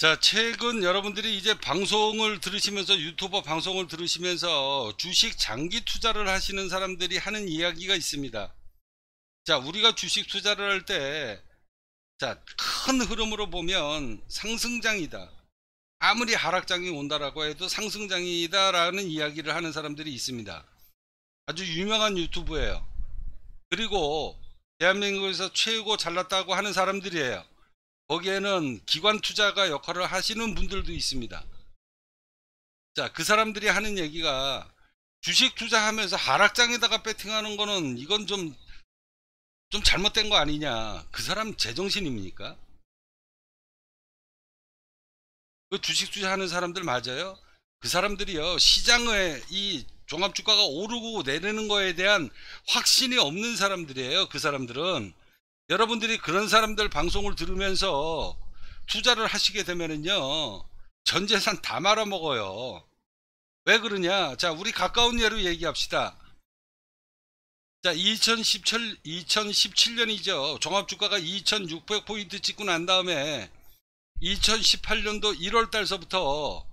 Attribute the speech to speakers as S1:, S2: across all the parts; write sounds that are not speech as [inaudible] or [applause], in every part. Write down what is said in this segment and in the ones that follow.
S1: 자, 최근 여러분들이 이제 방송을 들으시면서 유튜버 방송을 들으시면서 주식 장기 투자를 하시는 사람들이 하는 이야기가 있습니다. 자, 우리가 주식 투자를 할 때, 자, 큰 흐름으로 보면 상승장이다. 아무리 하락장이 온다라고 해도 상승장이다라는 이야기를 하는 사람들이 있습니다. 아주 유명한 유튜브예요. 그리고 대한민국에서 최고 잘났다고 하는 사람들이에요. 거기에는 기관 투자가 역할을 하시는 분들도 있습니다. 자, 그 사람들이 하는 얘기가 주식 투자하면서 하락장에다가 베팅하는 거는 이건 좀, 좀 잘못된 거 아니냐. 그 사람 제정신입니까? 그 주식 투자하는 사람들 맞아요? 그 사람들이요, 시장의 이 종합주가가 오르고 내리는 거에 대한 확신이 없는 사람들이에요. 그 사람들은. 여러분들이 그런 사람들 방송을 들으면서 투자를 하시게 되면은요 전 재산 다 말아먹어요 왜 그러냐 자 우리 가까운 예로 얘기합시다 자 2017, 2017년이죠 종합주가가 2600포인트 찍고 난 다음에 2018년도 1월달서부터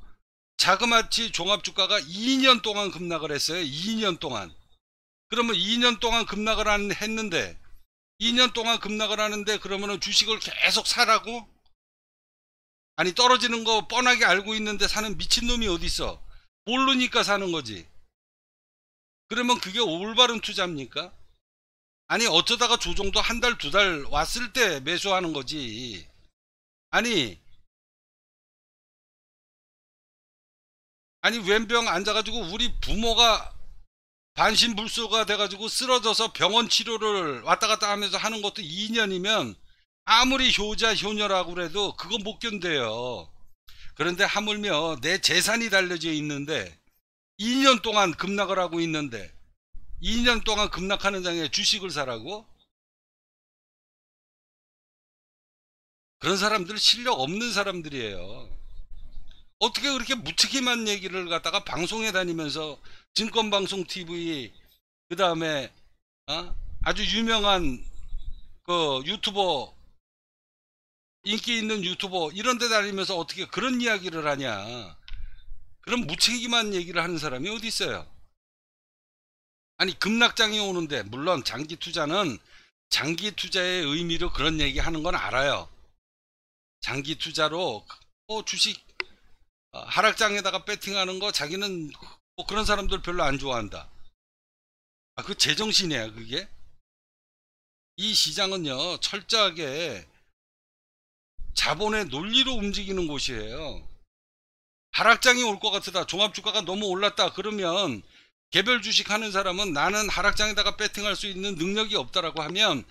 S1: 자그마치 종합주가가 2년 동안 급락을 했어요 2년 동안 그러면 2년 동안 급락을 했는데 2년 동안 급락을 하는데 그러면은 주식을 계속 사라고? 아니 떨어지는 거 뻔하게 알고 있는데 사는 미친놈이 어디 있어? 모르니까 사는 거지. 그러면 그게 올바른 투자입니까? 아니 어쩌다가 조정도 한 달 두달 달 왔을 때 매수하는 거지.
S2: 아니 아니 웬병
S1: 앉아가지고 우리 부모가 반신불소가 돼가지고 쓰러져서 병원 치료를 왔다 갔다 하면서 하는 것도 2년이면 아무리 효자 효녀라고 해도 그거 못 견뎌요. 그런데 하물며 내 재산이 달려져 있는데 2년 동안 급락을 하고 있는데 2년 동안 급락하는 장에 주식을
S2: 사라고? 그런 사람들
S1: 실력 없는 사람들이에요. 어떻게 그렇게 무책임한 얘기를 갖다가 방송에 다니면서 증권방송 TV 그 다음에 어? 아주 유명한 그 유튜버 인기 있는 유튜버 이런 데 다니면서 어떻게 그런 이야기를 하냐 그런 무책임한 얘기를 하는 사람이 어디 있어요 아니 급락장이 오는데 물론 장기 투자는 장기 투자의 의미로 그런 얘기 하는 건 알아요 장기 투자로 어 주식 어, 하락장에다가 배팅하는 거 자기는 뭐 그런 사람들 별로 안 좋아한다. 아, 그 제정신이야, 그게. 이 시장은요, 철저하게 자본의 논리로 움직이는 곳이에요. 하락장이 올 것 같다. 으 종합주가가 너무 올랐다. 그러면 개별 주식 하는 사람은 나는 하락장에다가 배팅할 수 있는 능력이 없다라고 하면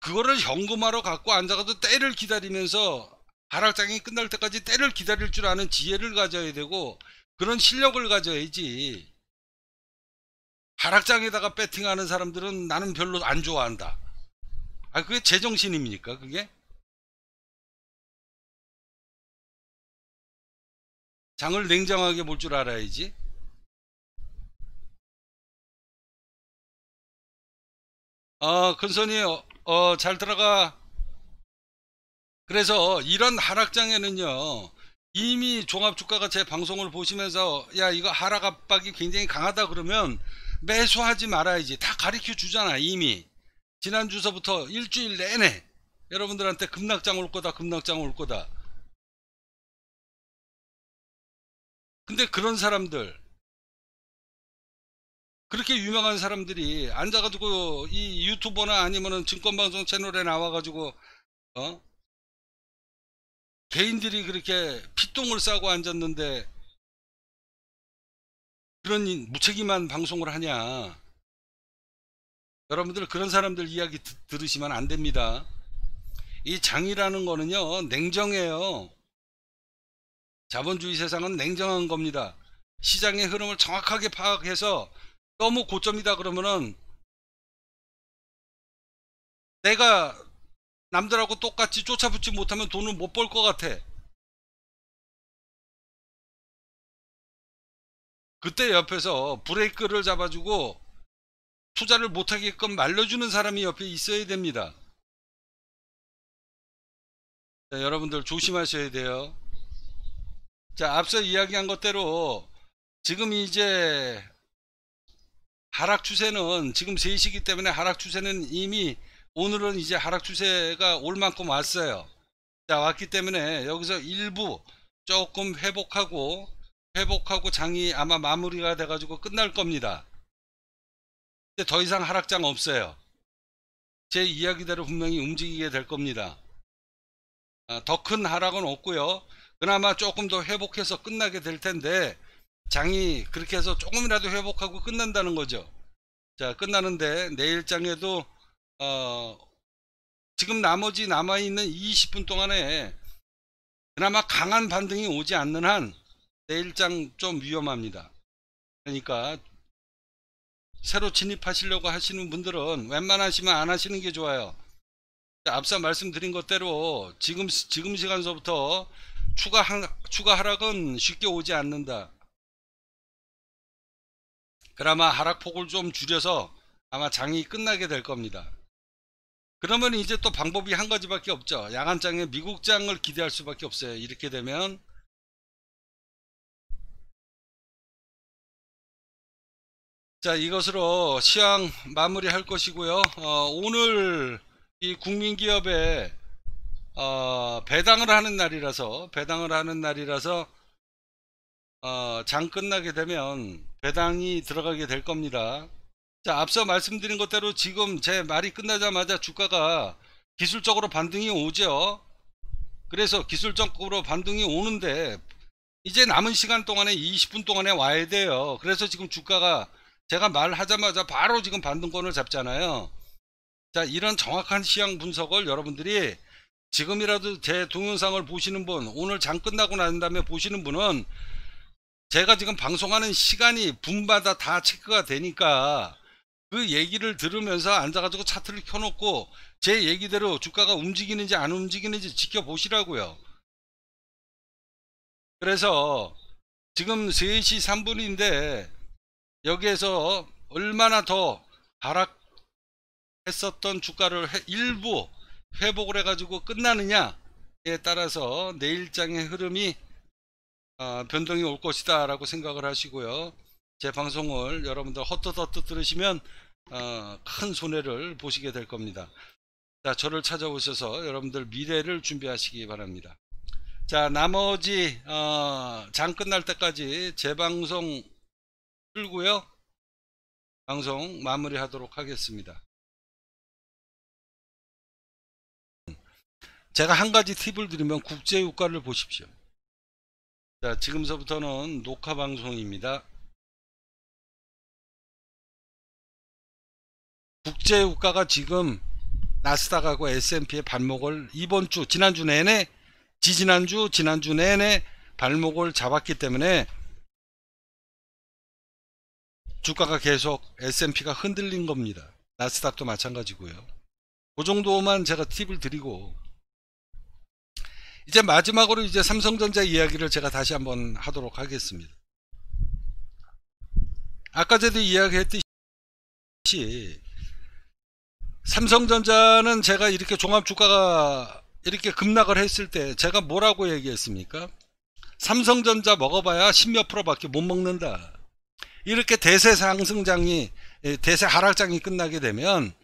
S1: 그거를 현금화로 갖고 앉아가도 때를 기다리면서 하락장이 끝날 때까지 때를 기다릴 줄 아는 지혜를 가져야 되고 그런 실력을 가져야지. 하락장에다가 배팅하는 사람들은 나는 별로 안 좋아한다. 아 그게 제정신입니까 그게?
S2: 장을 냉정하게 볼 줄 알아야지.
S1: 어 근선이 어, 잘 들어가. 그래서 이런 하락장에는요 이미 종합주가가 제 방송을 보시면서 야 이거 하락 압박이 굉장히 강하다 그러면 매수하지 말아야지 다 가르쳐 주잖아 이미 지난주서부터 일주일 내내 여러분들한테 급락장 올 거다 급락장 올 거다 근데 그런 사람들
S2: 그렇게 유명한 사람들이 앉아가지고 이
S1: 유튜버나 아니면은 증권방송 채널에 나와가지고 어 개인들이 그렇게 피똥을 싸고 앉았는데 그런 무책임한 방송을 하냐 여러분들 그런 사람들 이야기 들으시면 안 됩니다 이 장이라는 거는요 냉정해요 자본주의 세상은 냉정한 겁니다 시장의 흐름을 정확하게 파악해서 너무 고점이다 그러면은
S2: 내가 남들하고 똑같이 쫓아붙지 못하면 돈을 못 벌 것 같아. 그때 옆에서 브레이크를 잡아주고 투자를 못하게끔 말려주는
S1: 사람이 옆에 있어야 됩니다. 자, 여러분들 조심하셔야 돼요. 자, 앞서 이야기한 것대로 지금 이제 하락 추세는 지금 3시기 때문에 하락 추세는 이미 오늘은 이제 하락 추세가 올 만큼 왔어요. 자, 왔기 때문에 여기서 일부 조금 회복하고 회복하고 장이 아마 마무리가 돼가지고 끝날 겁니다. 근데 더 이상 하락장 없어요. 제 이야기대로 분명히 움직이게 될 겁니다. 아, 더큰 하락은 없고요. 그나마 조금 더 회복해서 끝나게 될 텐데 장이 그렇게 해서 조금이라도 회복하고 끝난다는 거죠. 자 끝나는데 내일장에도 어, 지금 나머지 남아있는 20분 동안에 그나마 강한 반등이 오지 않는 한 내일장 좀 위험합니다. 그러니까 새로 진입하시려고 하시는 분들은 웬만하시면 안 하시는 게 좋아요. 앞서 말씀드린 것대로 지금 지금 시간서부터 추가 추가 하락은 쉽게 오지 않는다. 그나마 하락폭을 좀 줄여서 아마 장이 끝나게 될 겁니다. 그러면 이제 또 방법이 한 가지밖에 없죠. 야간장에 미국장을 기대할
S2: 수밖에 없어요. 이렇게 되면
S1: 자 이것으로 시황 마무리할 것이고요. 어, 오늘 이 국민기업에 어, 배당을 하는 날이라서 배당을 하는 날이라서 어, 장 끝나게 되면 배당이 들어가게 될 겁니다. 자, 앞서 말씀드린 것대로 지금 제 말이 끝나자마자 주가가 기술적으로 반등이 오죠. 그래서 기술적으로 반등이 오는데 이제 남은 시간 동안에 20분 동안에 와야 돼요. 그래서 지금 주가가 제가 말하자마자 바로 지금 반등권을 잡잖아요. 자, 이런 정확한 시향 분석을 여러분들이 지금이라도 제 동영상을 보시는 분, 오늘 장 끝나고 난 다음에 보시는 분은 제가 지금 방송하는 시간이 분마다 다 체크가 되니까 그 얘기를 들으면서 앉아가지고 차트를 켜놓고 제 얘기대로 주가가 움직이는지 안 움직이는지 지켜보시라고요. 그래서 지금 3시 3분인데 여기에서 얼마나 더 하락했었던 주가를 일부 회복을 해가지고 끝나느냐에 따라서 내일장의 흐름이 어, 변동이 올 것이다 라고 생각을 하시고요. 제 방송을 여러분들 헛헛헛헛 들으시면 어, 큰 손해를 보시게 될 겁니다. 자, 저를 찾아오셔서 여러분들 미래를 준비하시기 바랍니다. 자, 나머지 어, 장 끝날 때까지 재방송 틀고요 방송 마무리하도록 하겠습니다.
S2: 제가 한 가지 팁을 드리면 국제유가를 보십시오. 자, 지금서부터는 녹화 방송입니다. 국제유가가
S1: 지금 나스닥하고 S&P의 발목을 이번 주 지난주 내내 지지난주 지난주 내내 발목을 잡았기 때문에 주가가 계속 S&P가 흔들린 겁니다. 나스닥도 마찬가지고요. 그 정도만 제가 팁을 드리고 이제 마지막으로 이제 삼성전자 이야기를 제가 다시 한번 하도록 하겠습니다. 아까 전에 이야기했듯이 삼성전자는 제가 이렇게 종합주가가 이렇게 급락을 했을 때 제가 뭐라고 얘기했습니까? 삼성전자 먹어봐야 10몇 프로밖에 못 먹는다. 이렇게 대세 상승장이 예, 대세 하락장이 끝나게 되면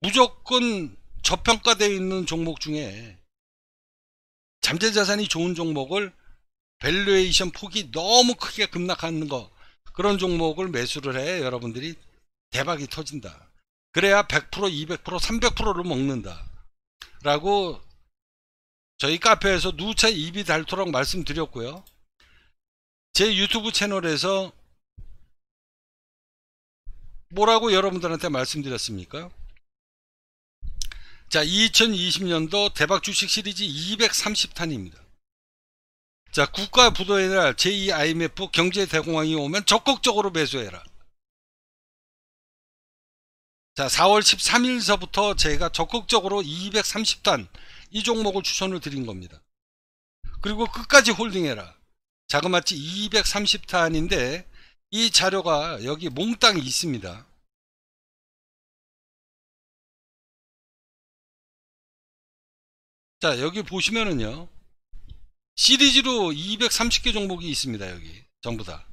S1: 무조건 저평가되어 있는 종목 중에 잠재자산이 좋은 종목을 밸류에이션 폭이 너무 크게 급락하는 거 그런 종목을 매수를 해 여러분들이 대박이 터진다. 그래야 100%, 200%, 300%를 먹는다. 라고 저희 카페에서 누차 입이 닳도록 말씀드렸고요. 제 유튜브 채널에서 뭐라고 여러분들한테 말씀드렸습니까? 자, 2020년도 대박 주식 시리즈 230탄입니다. 자, 국가 부도에 대한 제2 IMF 경제 대공황이 오면 적극적으로 매수해라. 자 4월 13일서부터 제가 적극적으로 230탄 이 종목을 추천을 드린 겁니다. 그리고 끝까지 홀딩해라. 자그마치 230탄인데 이 자료가 여기 몽땅 있습니다.
S2: 자 여기 보시면은요
S1: 시리즈로 230개 종목이 있습니다 여기 전부 다자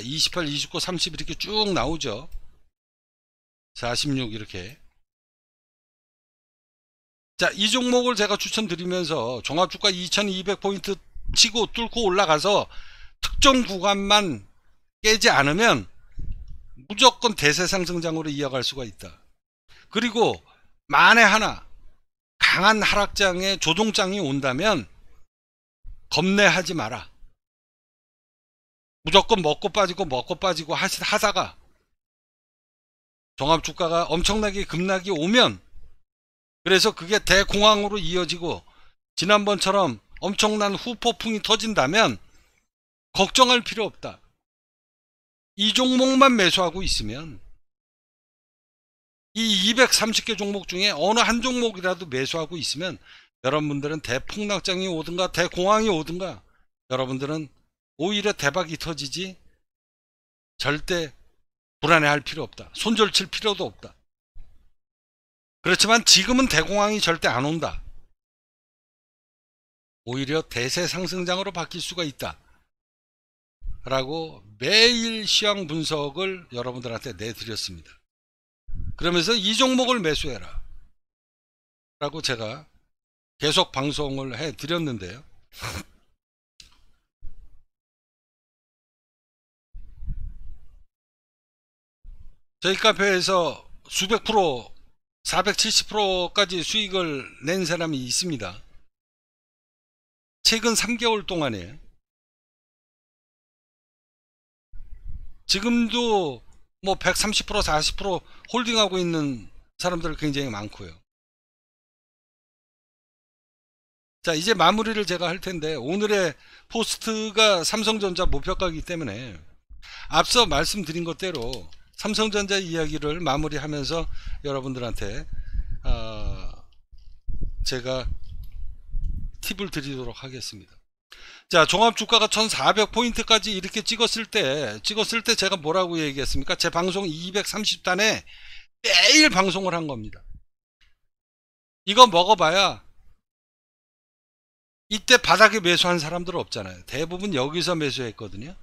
S1: 28, 29, 30 이렇게 쭉 나오죠 46 이렇게 자, 이 종목을 제가 추천드리면서 종합주가 2200포인트 치고 뚫고 올라가서 특정 구간만 깨지 않으면 무조건 대세 상승장으로 이어갈 수가 있다. 그리고 만에 하나 강한 하락장에 조동장이 온다면 겁내하지 마라. 무조건 먹고 빠지고 먹고 빠지고 하시다가 종합 주가가 엄청나게 급락이 오면 그래서 그게 대공황으로 이어지고 지난번처럼 엄청난 후폭풍이 터진다면 걱정할 필요 없다. 이 종목만 매수하고 있으면 이 230개 종목 중에 어느 한 종목이라도 매수하고 있으면 여러분들은 대폭락장이 오든가 대공황이 오든가 여러분들은 오히려 대박이 터지지 절대 불안해할 필요 없다. 손절칠 필요도 없다.
S2: 그렇지만 지금은 대공황이 절대 안 온다.
S1: 오히려 대세 상승장으로 바뀔 수가 있다. 라고 매일 시황 분석을 여러분들한테 내드렸습니다. 그러면서 이 종목을 매수해라. 라고 제가 계속 방송을 해 드렸는데요. [laughs] 저희 카페에서 수백 프로 470%까지 수익을 낸 사람이 있습니다.
S2: 최근 3개월 동안에 지금도 뭐130% 40% 홀딩하고
S1: 있는 사람들 굉장히 많고요. 자 이제 마무리를 제가 할 텐데 오늘의 포스트가 삼성전자 목표가기 때문에 앞서 말씀드린 것대로 삼성전자 이야기를 마무리하면서 여러분들한테 어 제가 팁을 드리도록 하겠습니다. 자 종합주가가 1400포인트까지 이렇게 찍었을 때 찍었을 때 제가 뭐라고 얘기했습니까? 제 방송 230단에 매일 방송을 한 겁니다. 이거 먹어봐야 이때 바닥에 매수한 사람들 은 없잖아요. 대부분 여기서 매수했거든요.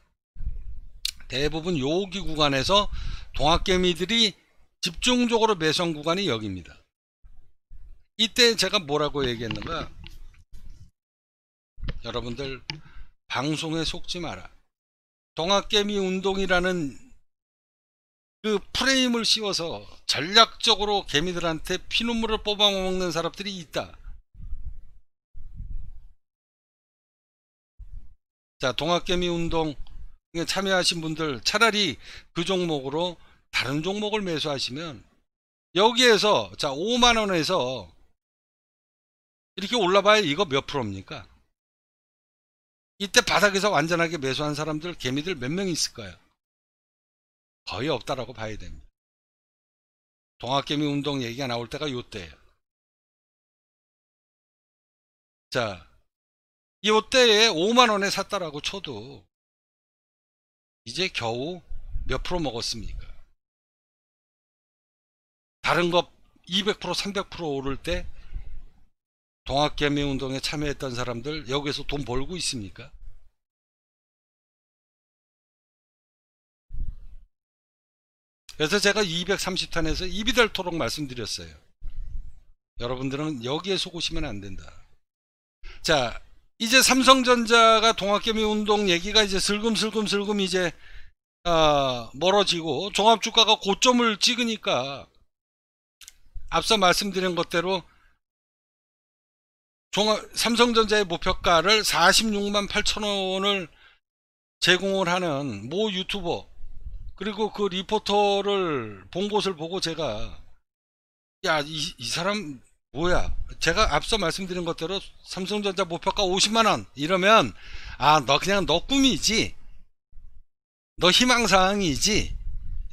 S1: 대부분 여기 구간에서 동학개미들이 집중적으로 매성 구간이 여기입니다. 이때 제가 뭐라고 얘기했는가? 여러분들 방송에 속지 마라. 동학개미 운동이라는 그 프레임을 씌워서 전략적으로 개미들한테 피눈물을 뽑아먹는 사람들이 있다. 자, 동학개미 운동 참여하신 분들 차라리 그 종목으로 다른 종목을 매수하시면 여기에서 자 5만원에서 이렇게 올라봐야 이거 몇 프로입니까? 이때 바닥에서 완전하게 매수한 사람들 개미들 몇
S2: 명 있을까요? 거의 없다라고 봐야 됩니다. 동학개미 운동 얘기가 나올 때가 요때예요. 자, 요때에 5만원에 샀다라고 쳐도
S1: 이제 겨우 몇 프로 먹었습니까? 다른 것200% 300% 오를 때 동학개미 운동에 참여했던 사람들 여기서 돈 벌고 있습니까? 그래서 제가 230탄에서 입이 닳도록 말씀드렸어요. 여러분들은 여기에 속으시면 안 된다. 자, 이제 삼성전자가 동학개미 운동 얘기가 이제 슬금슬금 슬금 이제 아, 멀어지고 종합 주가가 고점을 찍으니까 앞서 말씀드린 것대로 종합 삼성전자의 목표가를 46만 8천 원을 제공을 하는 모 유튜버 그리고 그 리포터를 본 곳을 보고 제가 야 이 이 사람 뭐야 제가 앞서 말씀드린 것대로 삼성전자 목표가 50만원 이러면 아 너 그냥 너 꿈이지 너 희망사항이지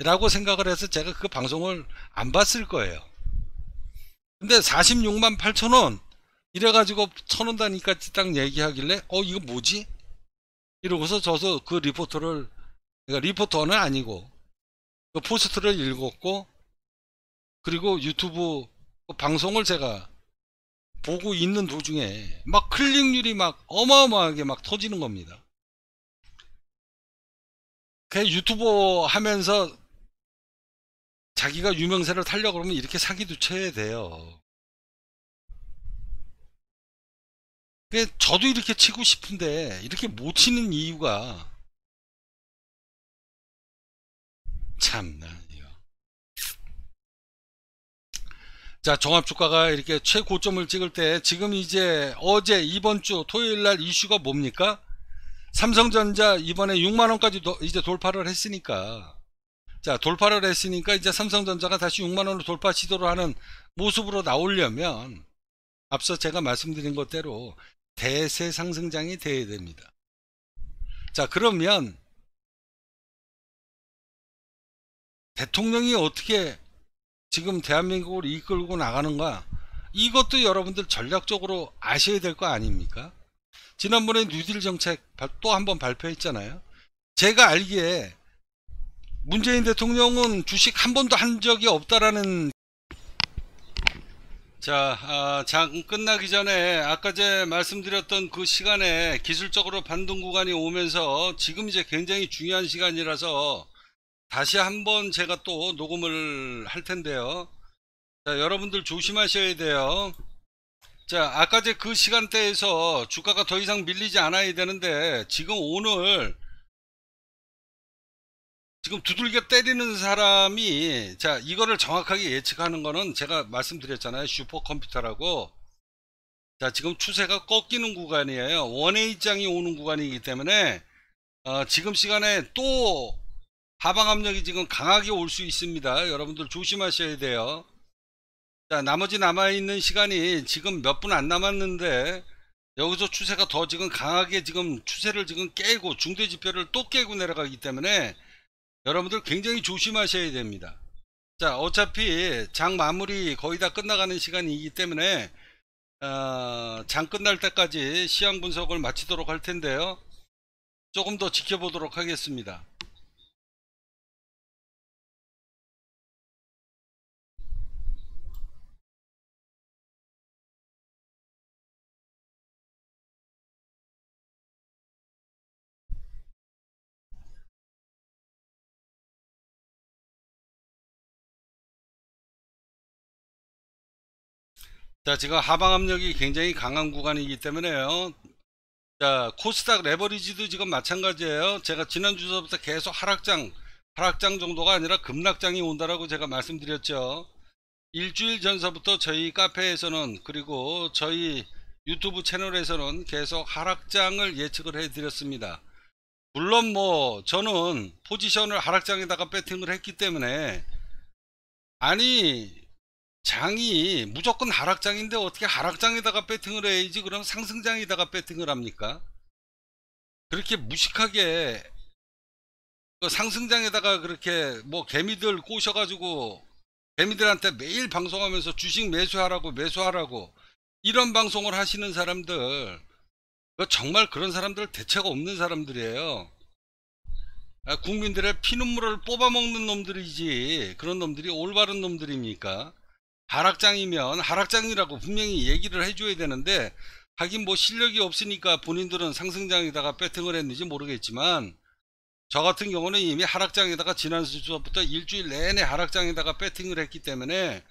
S1: 라고 생각을 해서 제가 그 방송을 안 봤을 거예요 근데 46만 8천원 이래가지고 천원 다니까딱 얘기하길래 어 이거 뭐지 이러고서 저서 그 리포터를 그러니까 리포터는 아니고 그 포스트를 읽었고 그리고 유튜브 그 방송을 제가 보고 있는 도중에 막 클릭률이 막 어마어마하게 막 터지는 겁니다.
S2: 그 유튜버 하면서 자기가 유명세를 타려고 그러면 이렇게 사기도 쳐야 돼요. 그 저도 이렇게 치고 싶은데 이렇게 못 치는 이유가 참나
S1: 자, 종합주가가 이렇게 최고점을 찍을 때 지금 이제 어제 이번 주 토요일 날 이슈가 뭡니까? 삼성전자 이번에 6만 원까지 이제 돌파를 했으니까 자, 돌파를 했으니까 이제 삼성전자가 다시 6만 원으로 돌파 시도를 하는 모습으로 나오려면 앞서 제가 말씀드린 것대로 대세 상승장이 돼야 됩니다. 자, 그러면 대통령이 어떻게 지금 대한민국을 이끌고 나가는 거야. 이것도 여러분들 전략적으로 아셔야 될 거 아닙니까? 지난번에 뉴딜 정책 또 한 번 발표했잖아요. 제가 알기에 문재인 대통령은 주식 한 번도 한 적이 없다라는 자, 아, 장 끝나기 전에 아까 제 말씀드렸던 그 시간에 기술적으로 반등 구간이 오면서 지금 이제 굉장히 중요한 시간이라서 다시 한번 제가 또 녹음을 할 텐데요. 자, 여러분들 조심하셔야 돼요. 자, 아까 제 그 시간대에서 주가가 더 이상 밀리지 않아야 되는데 지금 오늘 지금 두들겨 때리는 사람이 자, 이거를 정확하게 예측하는 거는 제가 말씀드렸잖아요. 슈퍼컴퓨터라고. 자, 지금 추세가 꺾이는 구간이에요. 원의 입장이 오는 구간이기 때문에 어, 지금 시간에 또 하방 압력이 지금 강하게 올 수 있습니다. 여러분들 조심하셔야 돼요. 자, 나머지 남아있는 시간이 지금 몇 분 안 남았는데 여기서 추세가 더 지금 강하게 지금 추세를 지금 깨고 중대 지표를 또 깨고 내려가기 때문에 여러분들 굉장히 조심하셔야 됩니다. 자, 어차피 장 마무리 거의 다 끝나가는 시간이기 때문에 어, 장 끝날 때까지 시향 분석을 마치도록 할 텐데요. 조금 더 지켜보도록 하겠습니다. 자 지금 하방 압력이 굉장히 강한 구간이기 때문에요 자 코스닥 레버리지도 지금 마찬가지예요 제가 지난주서부터 계속 하락장 하락장 정도가 아니라 급락장이 온다라고 제가 말씀드렸죠 일주일 전서부터 저희 카페에서는 그리고 저희 유튜브 채널에서는 계속 하락장을 예측을 해 드렸습니다 물론 뭐 저는 포지션을 하락장에다가 배팅을 했기 때문에 아니 장이 무조건 하락장인데 어떻게 하락장에다가 배팅을 해야지 그럼 상승장에다가 배팅을 합니까? 그렇게 무식하게 그 상승장에다가 그렇게 뭐 개미들 꼬셔가지고 개미들한테 매일 방송하면서 주식 매수하라고 매수하라고 이런 방송을 하시는 사람들 그 정말 그런 사람들 대체가 없는 사람들이에요 아, 국민들의 피눈물을 뽑아먹는 놈들이지 그런 놈들이 올바른 놈들입니까 하락장이면 하락장이라고 분명히 얘기를 해줘야 되는데 하긴 뭐 실력이 없으니까 본인들은 상승장에다가 배팅을 했는지 모르겠지만 저 같은 경우는 이미 하락장에다가 지난 주부터 일주일 내내 하락장에다가 배팅을 했기 때문에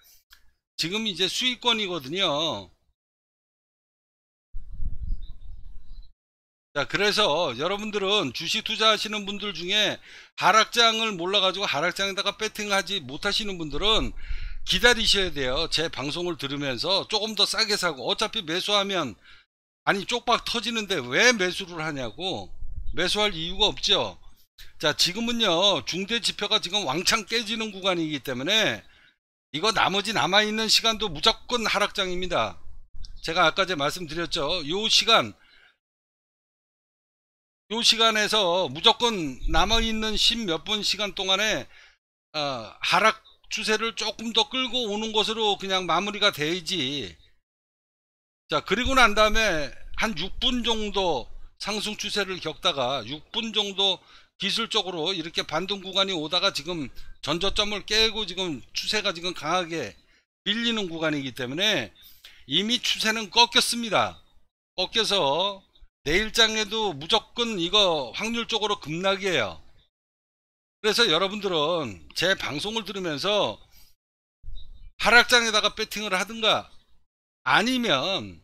S1: 지금 이제 수익권이거든요 자 그래서 여러분들은 주식 투자하시는 분들 중에 하락장을 몰라 가지고 하락장에다가 배팅하지 못하시는 분들은 기다리셔야 돼요. 제 방송을 들으면서 조금 더 싸게 사고 어차피 매수하면 아니 쪽박 터지는데 왜 매수를 하냐고 매수할 이유가 없죠. 자 지금은요 중대 지표가 지금 왕창 깨지는 구간이기 때문에 이거 나머지 남아있는 시간도 무조건 하락장입니다. 제가 아까 제 말씀드렸죠. 요 시간 요 시간에서 무조건 남아있는 10 몇 분 시간 동안에 어, 하락 추세를 조금 더 끌고 오는 것으로 그냥 마무리가 되지 자 그리고 난 다음에 한 6분 정도 상승 추세를 겪다가 6분 정도 기술적으로 이렇게 반등 구간이 오다가 지금 전저점을 깨고 지금 추세가 지금 강하게 밀리는 구간이기 때문에 이미 추세는 꺾였습니다. 꺾여서 내일장에도 무조건 이거 확률적으로 급락이에요. 그래서 여러분들은 제 방송을 들으면서 하락장에다가 배팅을 하든가 아니면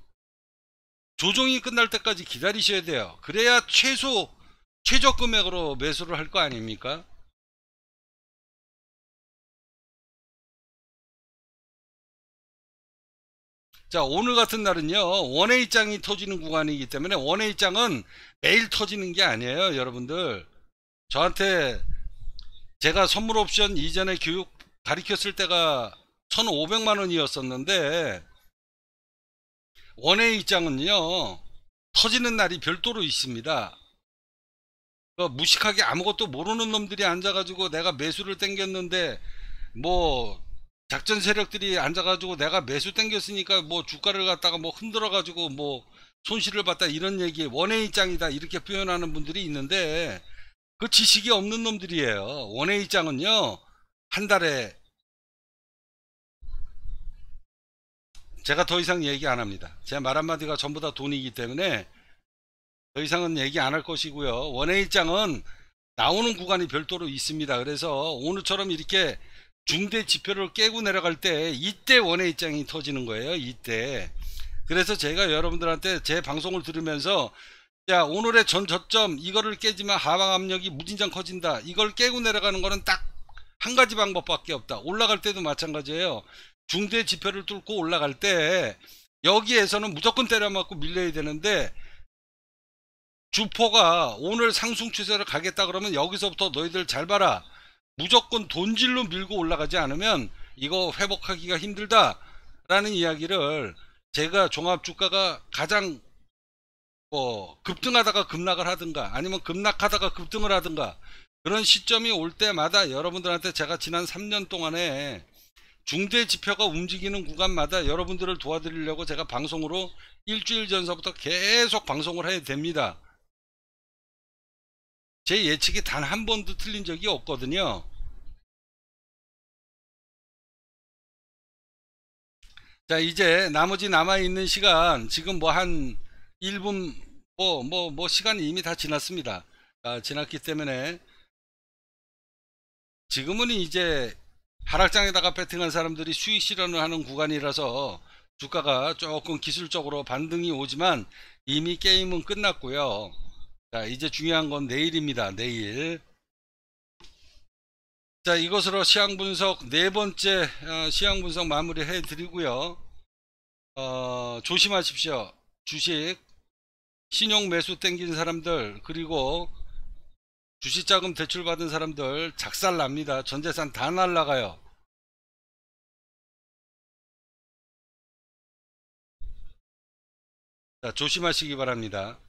S1: 조정이 끝날 때까지 기다리셔야 돼요. 그래야 최소 최저 금액으로 매수를 할 거
S2: 아닙니까?
S1: 자 오늘 같은 날은요 원의입장이 터지는 구간이기 때문에 원의입장은 매일 터지는 게 아니에요 여러분들 저한테 제가 선물 옵션 이전에 교육 가리켰을 때가 1,500만 원이었었는데 원의 입장은요 터지는 날이 별도로 있습니다 그 무식하게 아무것도 모르는 놈들이 앉아가지고 내가 매수를 땡겼는데 뭐 작전 세력들이 앉아가지고 내가 매수 땡겼으니까 뭐 주가를 갖다가 뭐 흔들어가지고 뭐 손실을 봤다 이런 얘기 원의 입장이다 이렇게 표현하는 분들이 있는데 그 지식이 없는 놈들이에요. 원의 입장은요. 한 달에 제가 더 이상 얘기 안 합니다. 제말 한마디가 전부 다 돈이기 때문에 더 이상은 얘기 안 할 것이고요. 원의 입장은 나오는 구간이 별도로 있습니다. 그래서 오늘처럼 이렇게 중대 지표를 깨고 내려갈 때 이때 원의 입장이 터지는 거예요. 이때. 그래서 제가 여러분들한테 제 방송을 들으면서 야 오늘의 전 저점 이거를 깨지면 하방 압력이 무진장 커진다 이걸 깨고 내려가는 거는 딱 한 가지 방법밖에 없다 올라갈 때도 마찬가지예요 중대 지표를 뚫고 올라갈 때 여기에서는 무조건 때려맞고 밀려야 되는데 주포가 오늘 상승 추세를 가겠다 그러면 여기서부터 너희들 잘 봐라 무조건 돈질로 밀고 올라가지 않으면 이거 회복하기가 힘들다 라는 이야기를 제가 종합주가가 가장 뭐 급등하다가 급락을 하든가 아니면 급락하다가 급등을 하든가 그런 시점이 올 때마다 여러분들한테 제가 지난 3년 동안에 중대 지표가 움직이는 구간마다 여러분들을 도와드리려고 제가 방송으로 일주일 전서부터 계속 방송을 해야 됩니다. 제 예측이 단 한 번도
S2: 틀린 적이 없거든요.
S1: 자 이제 나머지 남아있는 시간 지금 뭐한 1분 뭐뭐뭐 뭐, 뭐 시간이 이미 다 지났습니다. 아, 지났기 때문에 지금은 이제 하락장에다가 배팅한 사람들이 수익 실현을 하는 구간이라서 주가가 조금 기술적으로 반등이 오지만 이미 게임은 끝났고요. 자 이제 중요한 건 내일입니다. 내일 자 이것으로 시향 분석 네 번째 어, 시향 분석 마무리 해 드리고요. 어, 조심하십시오. 주식 신용 매수 땡긴 사람들 그리고 주식자금 대출 받은 사람들 작살 납니다. 전재산 다 날라가요.
S2: 자, 조심하시기 바랍니다.